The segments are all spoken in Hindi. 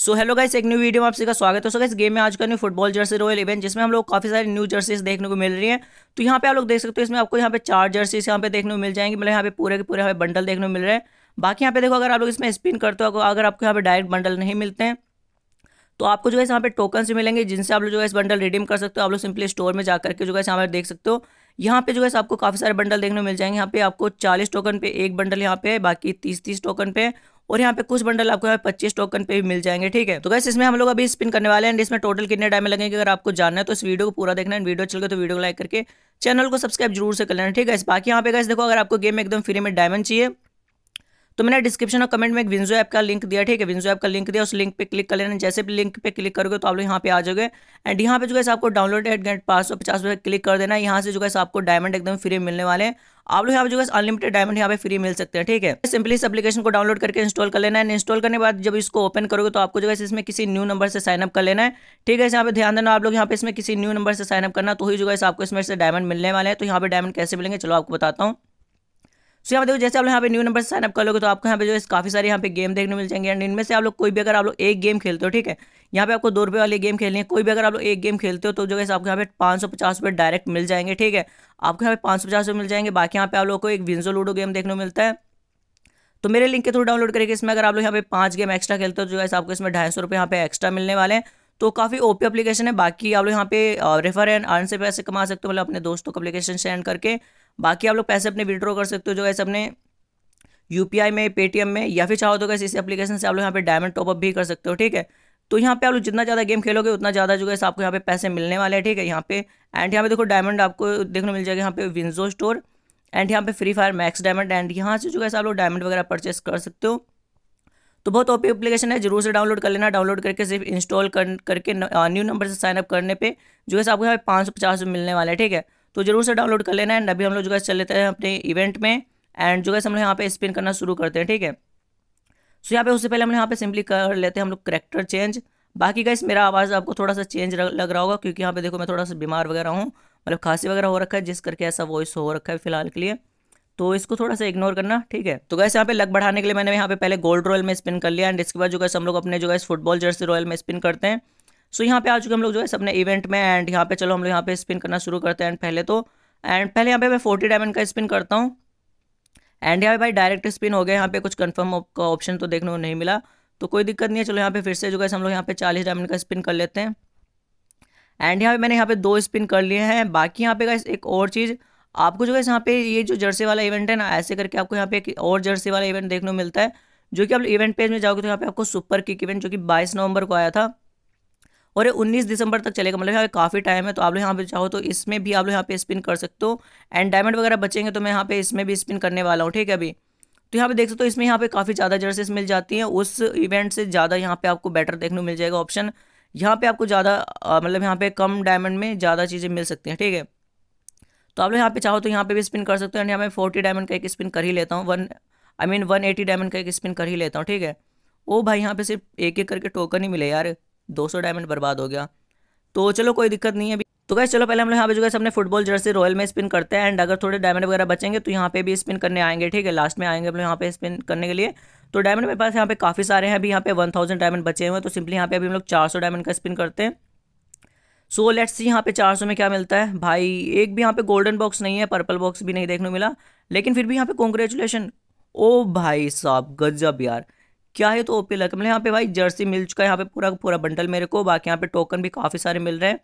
सो हेलो गाइस एक न्यू वीडियो में आप सभी स्वागत है सो गाइस गेम में आज का new football jersey royal event जिसमें हम लोग काफी सारी न्यू जर्सीज देखने को मिल रही हैं तो यहाँ पे आप लोग देख सकते हो इसमें आपको यहाँ पे चार जर्सीज यहाँ पे देखने को मिल जाएंगे मतलब यहाँ पे पूरे के पूरे हमें बंडल देखने को मिल रहे हैं बाकी यहाँ पे देखो अगर आप लोग इसमें स्पिन करते हो अगर आपको यहाँ पे डायरेक्ट बंडल नहीं मिलते हैं तो आपको जो है यहाँ पे टोकन से मिलेंगे जिनसे आप लोग जो है इस बंडल रिडीम कर सकते हो आप लोग सिंपली स्टोर में जाकर के जो है यहाँ पे देख सकते हो यहाँ पे जो है आपको काफ़ी सारे बंडल देखने को मिल जाएंगे यहाँ पे आपको चालीस टोकन पे एक बंडल यहाँ पे बाकी तीस तीस टोकन पे और यहाँ पे कुछ बंडल आपको यहाँ पच्चीस टोकन पे भी मिल जाएंगे ठीक है तो गैस इसमें हम लोग अभी स्पिन करने वाले हैं इसमें टोटल कितने टाइम लगेंगे अगर आपको जानना है तो इस वीडियो को पूरा देखना है वीडियो चल गए तो वीडियो को लाइक करके चैनल को सब्सक्राइब जरूर से कर लेना ठीक है बाकी यहाँ पे गैस देखो अगर आपको गेम एकदम फ्री में डायमंड चाहिए तो मैंने डिस्क्रिप्शन और कमेंट में एक विंजो ऐप का लिंक दिया ठीक है विंजो ऐप का लिंक दिया उस लिंक पे क्लिक कर लेना जैसे भी लिंक पे क्लिक करोगे तो आप लोग यहाँ पे आ जाओगे एंड यहाँ पे जो है आपको डाउनलोड एट गेट पाँच सौ पचास रुपये क्लिक कर देना यहाँ से जो है आपको डायमंड एकदम फ्री मिलने वाले हैं आप लोग यहाँ पे जो है अनलिमिटेड डायमंड यहाँ पे फ्री मिल सकते हैं ठीक है सिंपली इस एप्लीकेशन को डाउनलोड करके इंस्टॉल कर लेना है इंस्टॉल करने के बाद जब इसको ओपन करोगे तो आपको जो है इसमें किसी न्यू नंबर से साइनअप कर लेना है ठीक है यहाँ पे ध्यान देना आप लोग यहाँ पे इसमें किसी न्यू नंबर से साइनअप करना तो ही जो है आपको इसमें से डायमंड मिलने वाले हैं तो यहाँ पे डायमंड कैसे मिलेंगे चलो आपको बताता हूँ सो यहाँ पे देखो जैसे आप लोग यहाँ पे न्यू नंबर साइनअप कर लोगे तो आपको यहाँ पे जो है काफी सारे यहाँ पे गेम देखने मिल जाएंगे एंड इनमें से आप लोग कोई भी अगर आप लोग एक गेम खेलते हो ठीक है यहाँ पे आपको दो रुपये वाले गेम खेलनी है कोई भी अगर आप लोग एक गेम खेलते हो तो जो है आपको यहाँ पे पाँच सौ पचास रुपये डायरेक्ट मिल जाएंगे ठीक है आपको यहाँ पे पाँच सौ पचास रुपये मिल जाएंगे बाकी यहाँ पे आप लोग को एक विंजो लूडो गेम देखने मिलता है तो मेरे लिंक के थ्रू डाउनलोड करके इसमें अगर आप लोग यहाँ पे पाँच गेम एक्स्ट्रा खेलते हो तो जो है आपको इसमें ढाई सौ पे एक्स्ट्रा मिलने वाले हैं तो काफ़ी ओपी एप्लीकेशन है बाकी आप लोग यहाँ पे रेफर एंड अर्न से पैसे कमा सकते हो मतलब अपने दोस्तों को अपलीकेशन सेंड करके बाकी आप लोग पैसे अपने विड्रॉ कर सकते हो जो कैसे अपने यू में पेटीएम में या फिर चाहो तो कैसे इस एप्लीकेशन से आप लोग यहाँ पे डायमंड टॉपअप भी कर सकते हो ठीक है तो यहाँ पे आप लोग जितना ज़्यादा गेम खेलोगे उतना ज़्यादा जो है आपको यहाँ पे पैसे मिलने वाले हैं ठीक है यहाँ पे एंड यहाँ पे देखो डायमंड आपको देखने मिल जाएगा यहाँ पे विंजो स्टोर एंड यहाँ पे Free Fire Max diamond and यहाँ से जो है आप लोग डायमंड वगैरह परचेस कर सकते हो तो बहुत ओपी एप्लीकेशन है जरूर से डाउनलोड कर लेना डाउनलोड करके सिर्फ इंस्टॉल कर करके न्यू नंबर से साइनअप करने पे जो है आपको यहाँ पे पाँच सौ पचास मिलने वाला है ठीक है तो ज़रूर से डाउनलोड कर लेना एंड अभी हम लोग जो है चल लेते हैं अपने इवेंट में एंड जो है हम लोग यहाँ पे स्पिन करना शुरू करते हैं ठीक है सो यहाँ पे उससे पहले हम लोग यहाँ पे सिंपली कर लेते हैं हम लोग करेक्टर चेंज बाकी गैस मेरा आवाज़ आपको थोड़ा सा चेंज लग रहा होगा क्योंकि यहाँ पे देखो मैं थोड़ा सा बीमार वगैरह हूँ मतलब खांसी वगैरह हो रखा है जिस करके ऐसा वॉइस हो रखा है फिलहाल के लिए तो इसको थोड़ा सा इग्नोर करना ठीक है तो गैस यहाँ पे लग बढ़ाने के लिए मैंने यहाँ पे पहले गोल्ड रॉयल में स्पिन कर लिया एंड इसके बाद जो गैस हम लोग अपने जो गैस फुटबॉल जर्सी रॉयल में स्पिन करते हैं सो यहाँ पे आ चुके हम लोग जो है अपने इवेंट में एंड यहाँ पे चलो हम लोग यहाँ पे स्पिन करना शुरू करते हैं एंड पहले तो एंड पहले यहाँ पे मैं फोर्टी डायमंड का स्पिन करता हूँ एंड यहाँ पे भाई डायरेक्ट स्पिन हो गया यहाँ पे कुछ कंफर्म का ऑप्शन तो देखने को नहीं मिला तो कोई दिक्कत नहीं है चलो यहाँ पे फिर से जो है हम लोग यहाँ पे चालीस डायमंड का स्पिन कर लेते हैं एंड यहाँ पे मैंने यहाँ पे दो स्पिन कर लिए हैं बाकी यहाँ पे का एक और चीज़ आपको जो है यहाँ पे ये जो जर्सी वाला इवेंट है ना ऐसे करके आपको यहाँ पे एक और जर्सी वाला इवेंट देखने को मिलता है जो कि आप इवेंट पेज में जाओगे तो यहाँ पे आपको सुपर किक इवेंट जो कि बाईस नवंबर को आया था और ये 19 दिसंबर तक चलेगा मतलब यहाँ पे काफ़ी टाइम है तो आप लोग यहाँ पे चाहो तो इसमें भी आप लोग यहाँ पे स्पिन कर सकते हो एंड डायमंड वगैरह बचेंगे तो मैं यहाँ पे इसमें भी स्पिन करने वाला हूँ ठीक है अभी तो यहाँ पे देख सकते हो इसमें यहाँ पे काफ़ी ज़्यादा जर्सेस मिल जाती हैं उस इवेंट से ज़्यादा यहाँ पे आपको बेटर देखने को मिल जाएगा ऑप्शन यहाँ पर आपको ज़्यादा मतलब यहाँ पे कम डायमंड में ज़्यादा चीज़ें मिल सकती हैं ठीक है तो आप लोग यहाँ पर चाहो तो यहाँ पे भी स्पिन कर सकते हो एंड यहाँ पर फोर्टी डायमंड का एक स्पिन कर ही लेता हूँ one I mean one eighty diamond का एक स्पिन कर ही लेता हूँ ठीक है ओ भाई यहाँ पे सिर्फ एक एक करके टोकन ही मिले यार 200 डायमंड बर्बाद हो गया तो चलो कोई दिक्कत नहीं है अभी तो गैस चलो पहले हम लोग यहाँ पे जो है अपने फुटबॉल जर्सी रॉयल में स्पिन करते हैं एंड अगर थोड़े डायमंड वगैरह बचेंगे तो यहाँ पे भी स्पिन करने आएंगे ठीक है लास्ट में आएंगे हम लोग यहाँ पे स्पिन करने के लिए तो डायमंड मेरे पास यहाँ पे काफ़ी सारे हैं अभी यहाँ पे वन थाउजेंड डायमंड बचे हुए हैं तो सिंपली यहाँ पे अभी हम लोग चार सौ डायमंड का स्पिन करते हैं सो लेट्स सी यहाँ पे चार सौ में क्या मिलता है भाई एक भी यहाँ पे गोल्डन बॉक्स नहीं है पर्पल बॉक्स भी नहीं देखने को मिला लेकिन फिर भी यहाँ पे कॉन्ग्रेचुलेशन ओ भाई साहब गजब यार क्या है तो ओपी लग मतलब यहाँ पे भाई जर्सी मिल चुका है यहाँ पे पूरा पूरा बंडल मेरे को बाकी यहाँ पे टोकन भी काफ़ी सारे मिल रहे हैं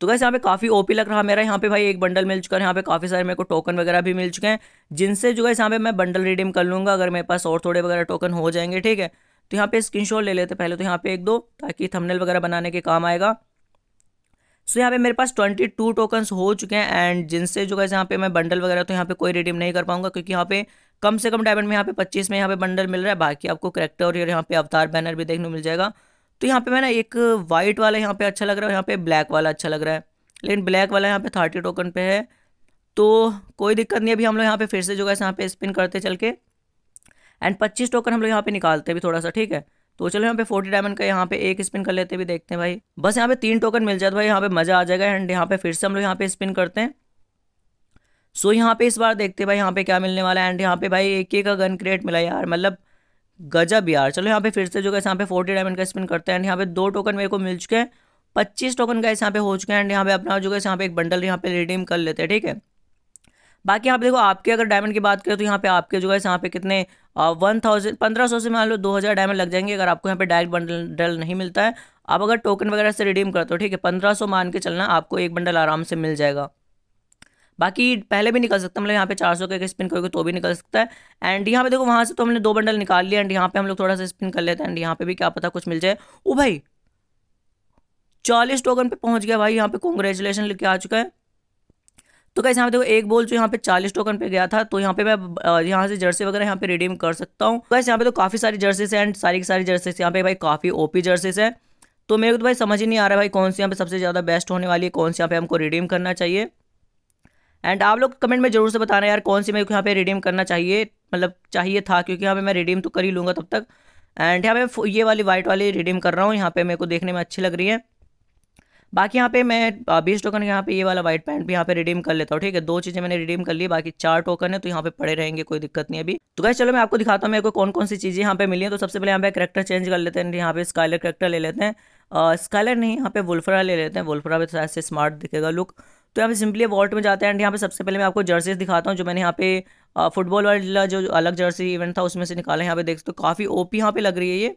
तो गैस यहाँ पे काफ़ी ओपी लग रहा मेरा यहाँ पे भाई एक बंडल मिल चुका है यहाँ पे काफ़ी सारे मेरे को टोकन वगैरह भी मिल चुके हैं जिनसे जो है यहाँ पे मैं बंडल रिडीम कर लूँगा अगर मेरे पास और थोड़े वगैरह टोकन हो जाएंगे ठीक है तो यहाँ पे स्क्रीन ले लेते पहले तो यहाँ पे एक दो ताकि थंबनेल वगैरह बनाने के काम आएगा सो यहाँ पे मेरे पास ट्वेंटी टू टोकन्स हो चुके हैं एंड जिनसे जो है यहाँ पे मैं बंडल वगैरह तो यहाँ पे कोई रिडीम नहीं कर पाऊंगा क्योंकि यहाँ पे कम से कम डायमंड में यहाँ पे पच्चीस में यहाँ पे बंडल मिल रहा है बाकी आपको करेक्टर और यहाँ पे अवतार बैनर भी देखने मिल जाएगा तो यहाँ पे मैं ना एक वाइट वाला यहाँ पे अच्छा लग रहा है यहाँ पे ब्लैक वाला अच्छा लग रहा है लेकिन ब्लैक वाला यहाँ पे थर्टी टोकन पे है तो कोई दिक्कत नहीं अभी हम लोग यहाँ पे फिर से जो है यहाँ पे स्पिन करते चल के एंड पच्चीस टोकन हम लोग यहाँ पे निकालते भी थोड़ा सा ठीक है तो चलो यहाँ पे फोर्टी डायमंड का यहाँ पे एक स्पिन कर लेते भी देखते हैं भाई बस यहाँ पे तीन टोकन मिल जाए तो भाई यहाँ पे मजा आ जाएगा एंड यहाँ पे फिर से हम लोग यहाँ पे स्पिन करते हैं सो so, यहाँ पे इस बार देखते हैं भाई यहाँ पे क्या मिलने वाला है एंड यहाँ पे भाई एक का गन क्रेट मिला यार मतलब गजब यार चलो यहाँ पे फिर से जो कैसे यहाँ पे फोर्टी डायमंड का स्पिन करते हैं एंड यहाँ पे दो टोकन मेरे को मिल चुके हैं पच्चीस टोकन का यहाँ पे हो चुके हैं एंड यहाँ पे अपना जो कैसे यहाँ पे एक बंडल यहाँ पे रिडीम कर लेते हैं ठीक है बाकी यहाँ पे देखो आपके अगर डायमंड की बात करें तो यहाँ पे आपके जो है यहाँ पे कितने वन थाउजेंड पंद्रह सौ से मान लो दो हज़ार डायमंड लग जाएंगे अगर आपको यहाँ पे डायरेक्ट बंडल नहीं मिलता है आप अगर टोकन वगैरह से रिडीम करते हो ठीक है पंद्रह सौ मान के चलना आपको एक बंडल आराम से मिल जाएगा बाकी पहले भी निकल सकता है मतलब यहाँ पे चार सौ का स्पिन करोगे तो भी निकल सकता है एंड यहाँ पे देखो वहाँ से तो हमने दो बंडल निकाल लिया एंड यहाँ पे हम लोग थोड़ा सा स्पिन कर लेते हैं एंड यहाँ पे भी क्या पता कुछ मिल जाए ओ भाई चालीस टोकन पे पहुंच गया भाई यहाँ पे कॉन्ग्रेचुलेसन लिख के आ चुका है तो कैसे यहाँ पे देखो एक बोल जो यहाँ पे चालीस टोकन पे गया था तो यहाँ पे मैं यहाँ से जर्सी वगैरह यहाँ पे रिडीम कर सकता हूँ कैसे यहाँ पे तो काफ़ी सारी जर्सीज हैं एंड सारी की सारी जर्सीज यहाँ पे भाई काफ़ी ओपी जर्सीस हैं तो मेरे को तो भाई समझ ही नहीं आ रहा है भाई कौन सी यहाँ पे सबसे ज़्यादा बेस्ट होने वाली है कौन सी यहाँ पे हमको रिडीम करना चाहिए एंड आप लोग कमेंट में जरूर से बताना यार कौन सी मेरे को यहाँ पे रिडीम करना चाहिए मतलब चाहिए था क्योंकि यहाँ पे मैं रिडीम तो कर ही लूँगा तब तक एंड यहाँ पे ये वाली वाइट वाली रिडीम कर रहा हूँ यहाँ पे मेरे को देखने में अच्छी लग रही है बाकी यहाँ पे मैं बीस टोकन यहाँ पे ये वाला वाइट पैंट भी यहाँ पे रिडीम कर लेता हूँ ठीक है दो चीज़ें मैंने रिडीम कर ली बाकी चार टोकन है तो यहाँ पे पड़े रहेंगे कोई दिक्कत नहीं अभी तो गैस चलो मैं आपको दिखाता हूँ मेरे को कौन कौन सी चीज़ें यहाँ पे मिली हैं तो सबसे पहले यहाँ पे करेक्टर चेंज कर लेते हैं यहाँ पे स्कालर करेक्टर ले लेते हैं स्कालर नहीं यहाँ पे वुल्फरा ले लेते हैं वुल्फरा भी थोड़ा से स्मार्ट दिखेगा लुक तो यहाँ पे सिंपली वॉल्ट में जाते हैं एंड यहाँ पे सबसे पहले मैं आपको जर्सीज दिखाता हूँ जो मैंने यहाँ पे फुटबॉल वाला जो अलग जर्सी इवेंट था उसमें से निकाला यहाँ पे देख तो काफ़ी काफ़ी ओपी यहाँ पे लग रही है ये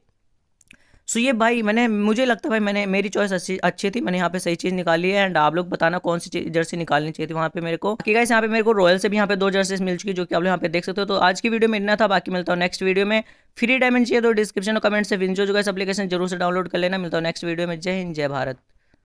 सो ये भाई मैंने मुझे लगता है भाई मैंने मेरी चॉइस अच्छी अच्छी थी मैंने यहाँ पे सही चीज़ निकाली है एंड आप लोग बताना कौन सी जर्सी निकालनी चाहिए थी वहाँ पे मेरे को कि गाइस यहाँ पे मेरे को रॉयल से भी यहाँ पे दो जर्सीज मिल चुकी जो कि आप लोग यहाँ पे देख सकते हो तो आज की वीडियो में इतना था बाकी मिलता हूँ नेक्स्ट वीडियो में फ्री डायमेंड चाहिए तो डिस्क्रिप्शन और कमेंट से विंजो जो गाइस एप्लीकेशन जरूर से डाउनलोड कर लेना मिलता हूँ नेक्स्ट वीडियो में जय हिंद जय भारत